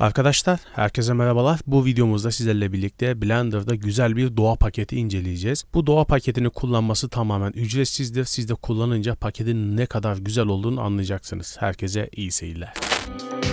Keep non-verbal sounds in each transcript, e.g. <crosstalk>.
Arkadaşlar herkese merhabalar. Bu videomuzda sizlerle birlikte Blender'da güzel bir doğa paketi inceleyeceğiz. Bu doğa paketini kullanması tamamen ücretsizdir. Siz de kullanınca paketin ne kadar güzel olduğunu anlayacaksınız. Herkese iyi seyirler. Müzik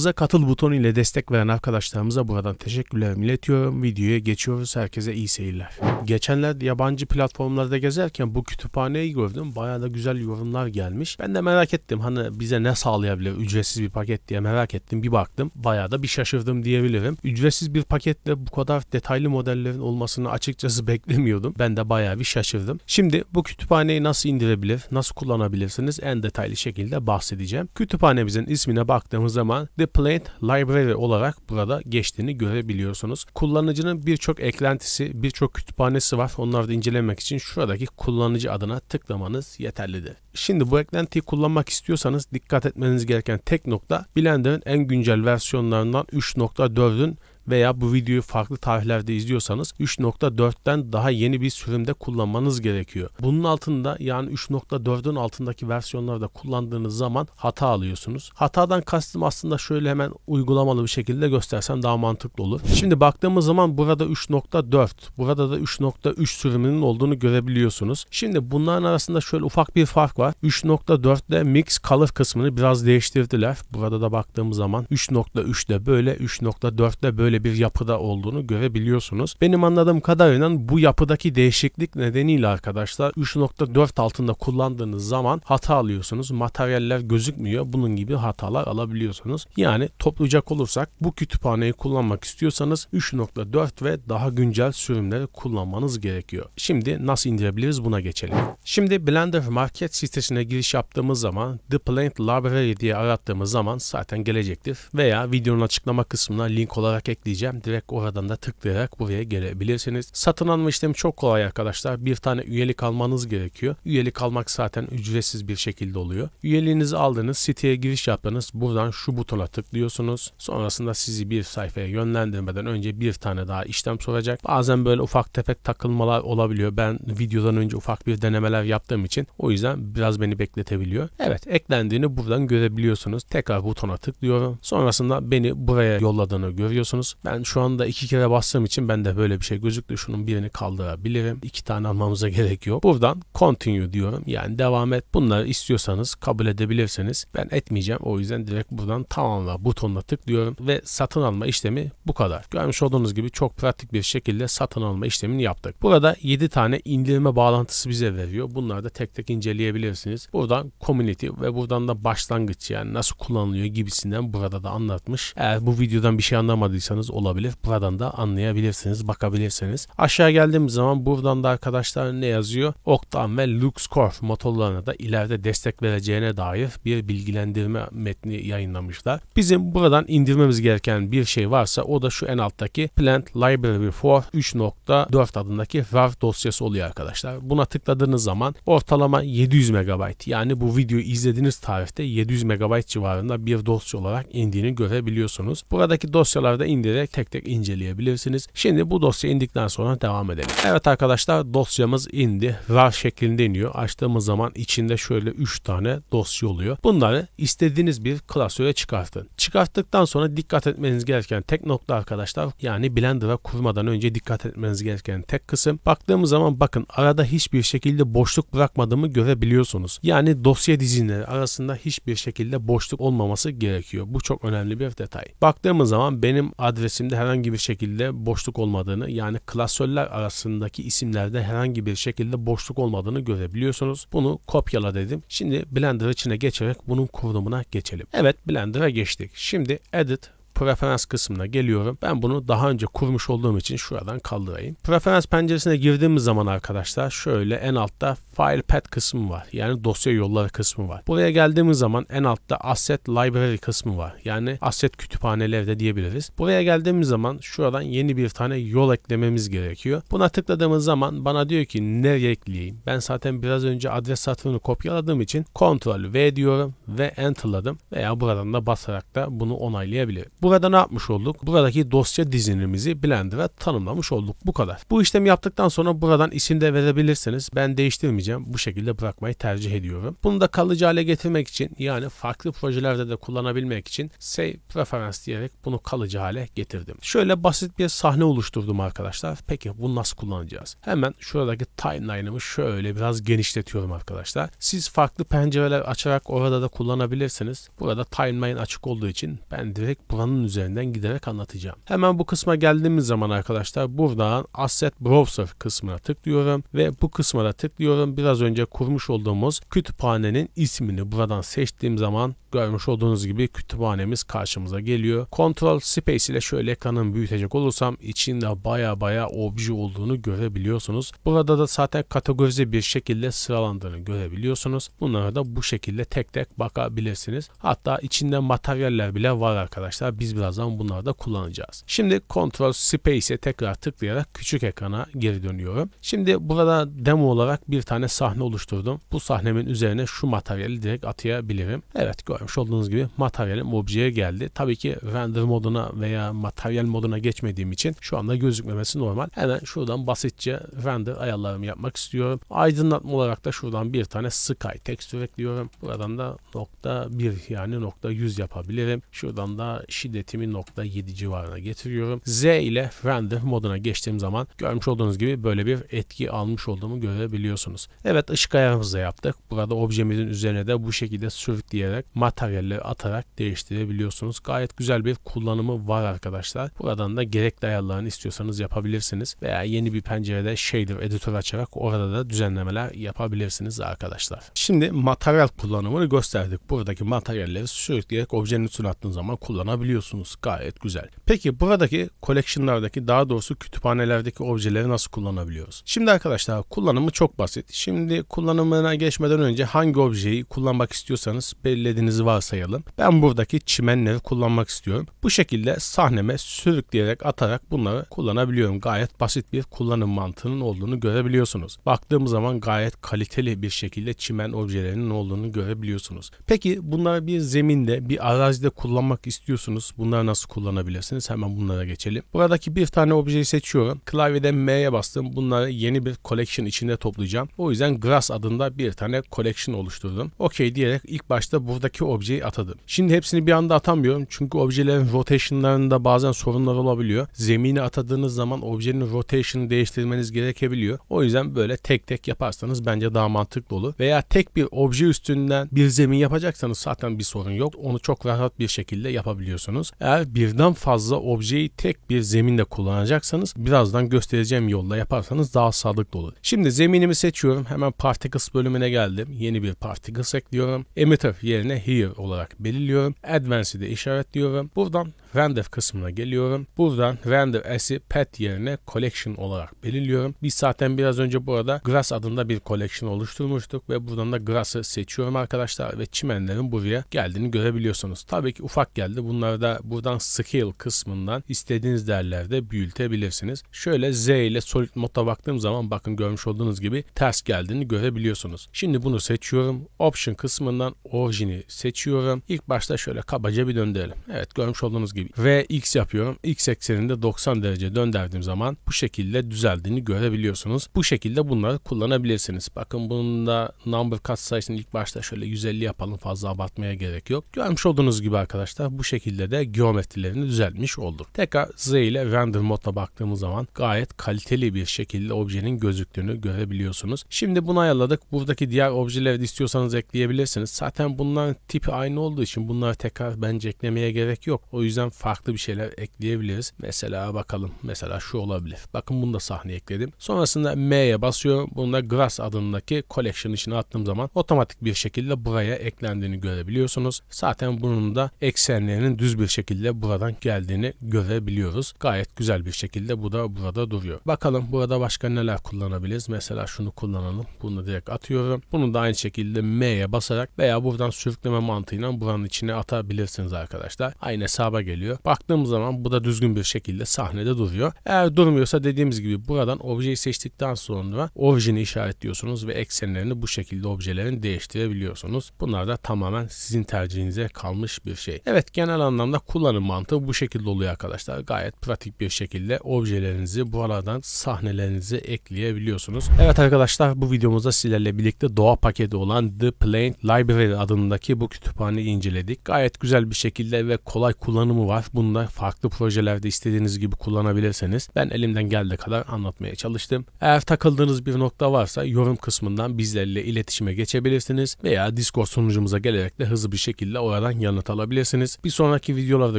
Kanalımıza katıl butonu ile destek veren arkadaşlarımıza buradan teşekkürlerimi iletiyorum. Videoya geçiyoruz. Herkese iyi seyirler. Geçenler yabancı platformlarda gezerken bu kütüphaneyi gördüm. Bayağı da güzel yorumlar gelmiş. Ben de merak ettim hani bize ne sağlayabilir ücretsiz bir paket diye merak ettim. Bir baktım bayağı da bir şaşırdım diyebilirim. Ücretsiz bir paketle bu kadar detaylı modellerin olmasını açıkçası <laughs> beklemiyordum. Ben de bayağı bir şaşırdım. Şimdi bu kütüphaneyi nasıl indirebilir, nasıl kullanabilirsiniz en detaylı şekilde bahsedeceğim. Kütüphanemizin ismine baktığımız zaman The Plate Library olarak burada geçtiğini görebiliyorsunuz. Kullanıcının birçok eklentisi, birçok kütüphanesi var. Onları da incelemek için şuradaki kullanıcı adına tıklamanız yeterlidir. Şimdi bu eklentiyi kullanmak istiyorsanız dikkat etmeniz gereken tek nokta Blender'ın en güncel versiyonlarından 3.4'ün veya bu videoyu farklı tarihlerde izliyorsanız 3.4'ten daha yeni bir sürümde kullanmanız gerekiyor. Bunun altında yani 3.4'ün altındaki da kullandığınız zaman hata alıyorsunuz. Hatadan kastım aslında şöyle hemen uygulamalı bir şekilde göstersem daha mantıklı olur. Şimdi baktığımız zaman burada 3.4, burada da 3.3 sürümünün olduğunu görebiliyorsunuz. Şimdi bunların arasında şöyle ufak bir fark var. 3.4'te mix color kısmını biraz değiştirdiler. Burada da baktığımız zaman 3.3'te böyle, 3.4'te böyle bir yapıda olduğunu görebiliyorsunuz. Benim anladığım kadarıyla bu yapıdaki değişiklik nedeniyle arkadaşlar 3.4 altında kullandığınız zaman hata alıyorsunuz. Materyaller gözükmüyor. Bunun gibi hatalar alabiliyorsunuz. Yani toplayacak olursak bu kütüphaneyi kullanmak istiyorsanız 3.4 ve daha güncel sürümleri kullanmanız gerekiyor. Şimdi nasıl indirebiliriz buna geçelim. Şimdi Blender Market sitesine giriş yaptığımız zaman The Plant Library diye arattığımız zaman zaten gelecektir. Veya videonun açıklama kısmına link olarak ekleyeceğim ekleyeceğim. Direkt oradan da tıklayarak buraya gelebilirsiniz. Satın alma işlemi çok kolay arkadaşlar. Bir tane üyelik almanız gerekiyor. Üyelik almak zaten ücretsiz bir şekilde oluyor. Üyeliğinizi aldınız, siteye giriş yaptınız. Buradan şu butona tıklıyorsunuz. Sonrasında sizi bir sayfaya yönlendirmeden önce bir tane daha işlem soracak. Bazen böyle ufak tefek takılmalar olabiliyor. Ben videodan önce ufak bir denemeler yaptığım için o yüzden biraz beni bekletebiliyor. Evet eklendiğini buradan görebiliyorsunuz. Tekrar butona tıklıyorum. Sonrasında beni buraya yolladığını görüyorsunuz görüyorsunuz. Ben şu anda iki kere bastığım için ben de böyle bir şey gözüktü. Şunun birini kaldırabilirim. İki tane almamıza <laughs> gerek yok. Buradan continue diyorum. Yani devam et. Bunları istiyorsanız kabul edebilirsiniz. Ben etmeyeceğim. O yüzden direkt buradan tamamla butonuna tıklıyorum ve satın alma işlemi bu kadar. Görmüş olduğunuz gibi çok pratik bir şekilde satın alma işlemini yaptık. Burada 7 tane indirme bağlantısı bize veriyor. Bunları da tek tek inceleyebilirsiniz. Buradan community ve buradan da başlangıç yani nasıl kullanılıyor gibisinden burada da anlatmış. Eğer bu videodan bir şey anlamadıysanız katkılarınız olabilir. Buradan da anlayabilirsiniz, bakabilirsiniz. Aşağı geldiğimiz zaman buradan da arkadaşlar ne yazıyor? Octane ve LuxCorp motorlarına da ileride destek vereceğine dair bir bilgilendirme metni yayınlamışlar. Bizim buradan indirmemiz gereken bir şey varsa o da şu en alttaki Plant Library for 3.4 adındaki RAR dosyası oluyor arkadaşlar. Buna tıkladığınız zaman ortalama 700 MB yani bu videoyu izlediğiniz tarihte 700 MB civarında bir dosya olarak indiğini görebiliyorsunuz. Buradaki dosyalarda indir ederek tek tek inceleyebilirsiniz. Şimdi bu dosya indikten sonra devam edelim. Evet arkadaşlar dosyamız indi. RAR şeklinde iniyor. Açtığımız zaman içinde şöyle 3 tane dosya oluyor. Bunları istediğiniz bir klasöre çıkartın. Çıkarttıktan sonra dikkat etmeniz gereken tek nokta arkadaşlar yani Blender'a kurmadan önce dikkat etmeniz gereken tek kısım. Baktığımız zaman bakın arada hiçbir şekilde boşluk bırakmadığımı görebiliyorsunuz. Yani dosya dizinleri arasında hiçbir şekilde boşluk olmaması gerekiyor. Bu çok önemli bir detay. Baktığımız zaman benim adresim adresimde herhangi bir şekilde boşluk olmadığını yani klasörler arasındaki isimlerde herhangi bir şekilde boşluk olmadığını görebiliyorsunuz. Bunu kopyala dedim. Şimdi Blender içine geçerek bunun kurulumuna geçelim. Evet Blender'a geçtik. Şimdi Edit preferans kısmına geliyorum. Ben bunu daha önce kurmuş olduğum için şuradan kaldırayım. Preferans penceresine girdiğimiz zaman arkadaşlar şöyle en altta file path kısmı var. Yani dosya yolları kısmı var. Buraya geldiğimiz zaman en altta asset library kısmı var. Yani asset kütüphaneleri de diyebiliriz. Buraya geldiğimiz zaman şuradan yeni bir tane yol eklememiz gerekiyor. Buna tıkladığımız zaman bana diyor ki nereye ekleyeyim? Ben zaten biraz önce adres satırını kopyaladığım için Ctrl V diyorum ve Enter'ladım veya buradan da basarak da bunu onaylayabilirim. Bu Burada ne yapmış olduk? Buradaki dosya dizinimizi Blender'a tanımlamış olduk. Bu kadar. Bu işlemi yaptıktan sonra buradan isim de verebilirsiniz. Ben değiştirmeyeceğim. Bu şekilde bırakmayı tercih ediyorum. Bunu da kalıcı hale getirmek için yani farklı projelerde de kullanabilmek için Save Preference diyerek bunu kalıcı hale getirdim. Şöyle basit bir sahne oluşturdum arkadaşlar. Peki bunu nasıl kullanacağız? Hemen şuradaki timeline'ımı şöyle biraz genişletiyorum arkadaşlar. Siz farklı pencereler açarak orada da kullanabilirsiniz. Burada timeline açık olduğu için ben direkt buranın kanun üzerinden giderek anlatacağım. Hemen bu kısma geldiğimiz zaman arkadaşlar buradan Asset Browser kısmına tıklıyorum ve bu kısma tıklıyorum. Biraz önce kurmuş olduğumuz kütüphanenin ismini buradan seçtiğim zaman Görmüş olduğunuz gibi kütüphanemiz karşımıza geliyor. Control Space ile şöyle ekranı büyütecek olursam içinde baya baya obje olduğunu görebiliyorsunuz. Burada da zaten kategorize bir şekilde sıralandığını görebiliyorsunuz. Bunlara da bu şekilde tek tek bakabilirsiniz. Hatta içinde materyaller bile var arkadaşlar. Biz birazdan bunları da kullanacağız. Şimdi Control Space'e tekrar tıklayarak küçük ekrana geri dönüyorum. Şimdi burada demo olarak bir tane sahne oluşturdum. Bu sahnemin üzerine şu materyali direkt atayabilirim. Evet gördüm görmüş olduğunuz gibi materyalim objeye geldi. Tabii ki render moduna veya materyal moduna geçmediğim için şu anda gözükmemesi normal. Hemen şuradan basitçe render ayarlarımı yapmak istiyorum. Aydınlatma olarak da şuradan bir tane sky tekstür ekliyorum. Buradan da nokta bir yani nokta yüz yapabilirim. Şuradan da şiddetimi nokta yedi civarına getiriyorum. Z ile render moduna geçtiğim zaman görmüş olduğunuz gibi böyle bir etki almış olduğumu görebiliyorsunuz. Evet ışık ayarımızı da yaptık. Burada objemizin üzerine de bu şekilde sürükleyerek materyalle atarak değiştirebiliyorsunuz. Gayet güzel bir kullanımı var arkadaşlar. Buradan da gerekli ayarlarını istiyorsanız yapabilirsiniz. Veya yeni bir pencerede shader editör açarak orada da düzenlemeler yapabilirsiniz arkadaşlar. Şimdi materyal kullanımını gösterdik. Buradaki materyalleri sürükleyerek objenin üstüne attığınız zaman kullanabiliyorsunuz. Gayet güzel. Peki buradaki collection'lardaki daha doğrusu kütüphanelerdeki objeleri nasıl kullanabiliyoruz? Şimdi arkadaşlar kullanımı çok basit. Şimdi kullanımına geçmeden önce hangi objeyi kullanmak istiyorsanız belirlediğiniz ettiğimizi varsayalım. Ben buradaki çimenleri kullanmak istiyorum. Bu şekilde sahneme sürükleyerek atarak bunları kullanabiliyorum. Gayet basit bir kullanım mantığının olduğunu görebiliyorsunuz. Baktığımız zaman gayet kaliteli bir şekilde çimen objelerinin olduğunu görebiliyorsunuz. Peki bunları bir zeminde, bir arazide kullanmak istiyorsunuz. Bunları nasıl kullanabilirsiniz? Hemen bunlara geçelim. Buradaki bir tane objeyi seçiyorum. Klavyede M'ye bastım. Bunları yeni bir collection içinde toplayacağım. O yüzden Grass adında bir tane collection oluşturdum. OK diyerek ilk başta buradaki objeyi atadım. Şimdi hepsini bir anda atamıyorum çünkü objelerin rotationlarında bazen sorunlar olabiliyor. Zemini atadığınız zaman objenin rotation'ı değiştirmeniz gerekebiliyor. O yüzden böyle tek tek yaparsanız bence daha mantıklı olur. Veya tek bir obje üstünden bir zemin yapacaksanız zaten bir sorun yok. Onu çok rahat bir şekilde yapabiliyorsunuz. Eğer birden fazla objeyi tek bir zeminde kullanacaksanız birazdan göstereceğim yolla yaparsanız daha sağlıklı olur. Şimdi zeminimi seçiyorum. Hemen Particles bölümüne geldim. Yeni bir Particles ekliyorum. Emitter yerine Here olarak belirliyorum. Advanced'i de işaretliyorum. Buradan render kısmına geliyorum. Buradan render as'i pet yerine collection olarak belirliyorum. Biz zaten biraz önce burada grass adında bir collection oluşturmuştuk ve buradan da grass'ı seçiyorum arkadaşlar ve çimenlerin buraya geldiğini görebiliyorsunuz. Tabii ki ufak geldi. Bunları da buradan scale kısmından istediğiniz değerlerde büyütebilirsiniz. Şöyle Z ile solid mode'a baktığım zaman bakın görmüş olduğunuz gibi ters geldiğini görebiliyorsunuz. Şimdi bunu seçiyorum. Option kısmından orijini seçiyorum. İlk başta şöyle kabaca bir döndürelim. Evet görmüş olduğunuz gibi gibi ve x yapıyorum. X ekseninde 90 derece döndürdüğüm zaman bu şekilde düzeldiğini görebiliyorsunuz. Bu şekilde bunları kullanabilirsiniz. Bakın bunun da number katsayısını ilk başta şöyle 150 yapalım fazla abartmaya gerek yok. Görmüş olduğunuz gibi arkadaşlar bu şekilde de geometrilerini düzeltmiş olduk. Tekrar z ile render modda baktığımız zaman gayet kaliteli bir şekilde objenin gözüktüğünü görebiliyorsunuz. Şimdi bunu ayarladık. Buradaki diğer objeleri de istiyorsanız ekleyebilirsiniz. Zaten bunların tipi aynı olduğu için bunları tekrar bence eklemeye gerek yok. O yüzden farklı bir şeyler ekleyebiliriz. Mesela bakalım. Mesela şu olabilir. Bakın bunu da sahneye ekledim. Sonrasında M'ye basıyor. Bunu da Grass adındaki collection içine attığım zaman otomatik bir şekilde buraya eklendiğini görebiliyorsunuz. Zaten bunun da eksenlerinin düz bir şekilde buradan geldiğini görebiliyoruz. Gayet güzel bir şekilde bu da burada duruyor. Bakalım burada başka neler kullanabiliriz. Mesela şunu kullanalım. Bunu direkt atıyorum. Bunu da aynı şekilde M'ye basarak veya buradan sürükleme mantığıyla buranın içine atabilirsiniz arkadaşlar. Aynı hesaba geliyor geliyor. Baktığımız zaman bu da düzgün bir şekilde sahnede duruyor. Eğer durmuyorsa dediğimiz gibi buradan objeyi seçtikten sonra orijini işaretliyorsunuz ve eksenlerini bu şekilde objelerin değiştirebiliyorsunuz. Bunlar da tamamen sizin tercihinize kalmış bir şey. Evet genel anlamda kullanım mantığı bu şekilde oluyor arkadaşlar. Gayet pratik bir şekilde objelerinizi buralardan sahnelerinizi ekleyebiliyorsunuz. Evet arkadaşlar bu videomuzda sizlerle birlikte doğa paketi olan The Plain Library adındaki bu kütüphaneyi inceledik. Gayet güzel bir şekilde ve kolay kullanımı var var. Bunu da farklı projelerde istediğiniz gibi kullanabilirsiniz. Ben elimden geldiği kadar anlatmaya çalıştım. Eğer takıldığınız bir nokta varsa yorum kısmından bizlerle iletişime geçebilirsiniz veya Discord sunucumuza gelerek de hızlı bir şekilde oradan yanıt alabilirsiniz. Bir sonraki videolarda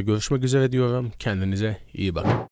görüşmek üzere diyorum. Kendinize iyi bakın.